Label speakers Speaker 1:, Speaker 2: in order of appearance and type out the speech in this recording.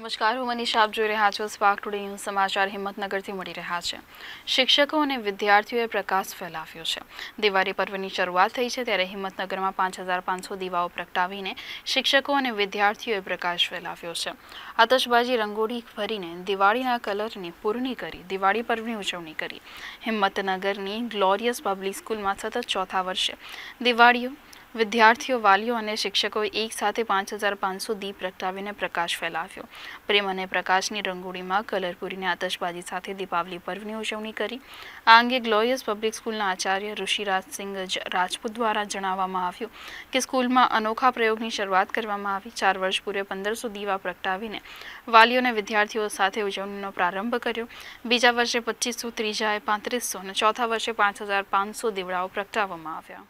Speaker 1: નમસ્કાર હું મનીષા આપ જોઈ રહ્યા છો સ્પાર્ક ટુડે ન્યૂઝ સમાચાર હિંમતનગરથી મળી રહ્યા છે શિક્ષકો અને વિદ્યાર્થીઓએ પ્રકાશ ફેલાવ્યો છે દિવાળી પર્વની શરૂઆત થઈ છે ત્યારે હિંમતનગરમાં પાંચ હજાર પાંચસો દીવાઓ પ્રગટાવીને શિક્ષકો અને વિદ્યાર્થીઓએ પ્રકાશ ફેલાવ્યો છે આતશબાજી રંગોળી ભરીને દિવાળીના કલરની પૂર્ણી કરી દિવાળી પર્વની ઉજવણી કરી હિંમતનગરની ગ્લોરિયસ પબ્લિક સ્કૂલમાં સતત ચોથા વર્ષે દિવાળીઓ વિદ્યાર્થીઓ વાલીઓ અને શિક્ષકોએ એકસાથે 5500 દીપ પ્રગટાવીને પ્રકાશ ફેલાવ્યો પ્રેમ અને પ્રકાશની રંગોળીમાં કલરપુરીને આતશબાજી સાથે દિવાળી પર્વની ઉજવણી કરી આ અંગે ગ્લોરિયસ પબ્લિક સ્કૂલના આચાર્ય ઋષિરાજ સિંહ રાજપૂત દ્વારા જણાવવામાં આવ્યું કે સ્કૂલમાં अनोखा પ્રયોગની શરૂઆત કરવામાં આવી 4 વર્ષ પૂરે 1500 દીવા પ્રગટાવીને વાલીઓ અને વિદ્યાર્થીઓ સાથે ઉજવણીનો પ્રારંભ કર્યો બીજા વર્ષે 2500 ત્રીજાએ 3500 અને ચોથા વર્ષે 5500 દીવડાઓ પ્રગટાવવામાં
Speaker 2: આવ્યા